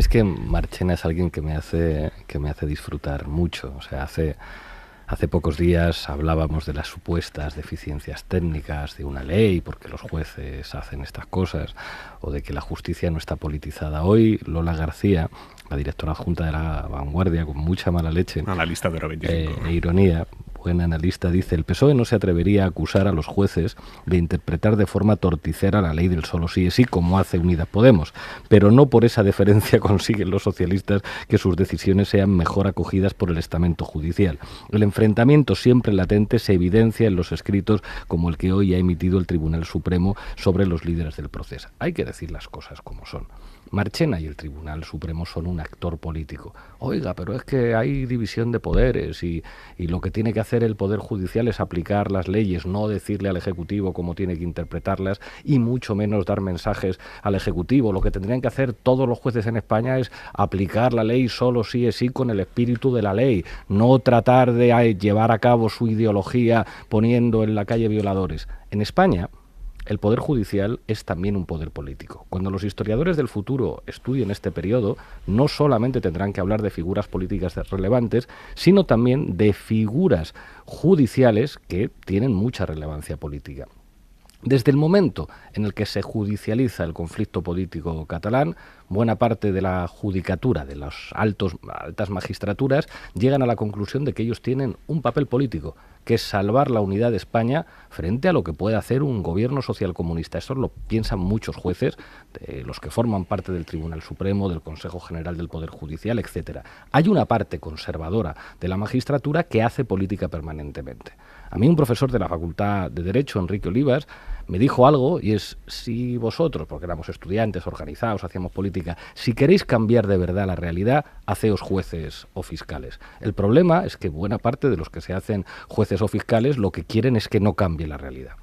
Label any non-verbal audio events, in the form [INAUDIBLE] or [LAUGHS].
es que Marchena es alguien que me hace, que me hace disfrutar mucho. O sea, hace, hace pocos días hablábamos de las supuestas deficiencias técnicas de una ley, porque los jueces hacen estas cosas, o de que la justicia no está politizada. Hoy Lola García, la directora adjunta de La Vanguardia, con mucha mala leche. de eh, e ironía, el analista, dice, el PSOE no se atrevería a acusar a los jueces de interpretar de forma torticera la ley del solo sí es sí, como hace Unidas Podemos, pero no por esa deferencia [LAUGHS] consiguen los socialistas que sus decisiones sean mejor acogidas por el estamento judicial. El enfrentamiento siempre latente se evidencia en los escritos como el que hoy ha emitido el Tribunal Supremo sobre los líderes del proceso. Hay que decir las cosas como son. Marchena y el Tribunal Supremo son un actor político. Oiga, pero es que hay división de poderes y lo que tiene que hacer el Poder Judicial es aplicar las leyes, no decirle al Ejecutivo cómo tiene que interpretarlas y mucho menos dar mensajes al Ejecutivo. Lo que tendrían que hacer todos los jueces en España es aplicar la ley solo sí es sí con el espíritu de la ley, no tratar de eh, llevar a cabo su ideología poniendo en la calle violadores. En España, el poder judicial es también un poder político. Cuando los historiadores del futuro estudien este periodo, no solamente tendrán que hablar de figuras políticas relevantes, sino también de figuras judiciales que tienen mucha relevancia política. Desde el momento en el que se judicializa el conflicto político catalán, buena parte de la judicatura, de las altas magistraturas, llegan a la conclusión de que ellos tienen un papel político, que es salvar la unidad de España frente a lo que puede hacer un gobierno socialcomunista. Eso lo piensan muchos jueces, de los que forman parte del Tribunal Supremo, del Consejo General del Poder Judicial, etc. Hay una parte conservadora de la magistratura que hace política permanentemente. A mí un profesor de la Facultad de Derecho, Enrique Olivas, me dijo algo y es, si vosotros, porque éramos estudiantes, organizados, hacíamos política, si queréis cambiar de verdad la realidad, haceos jueces o fiscales. El problema es que buena parte de los que se hacen jueces o fiscales lo que quieren es que no cambie la realidad.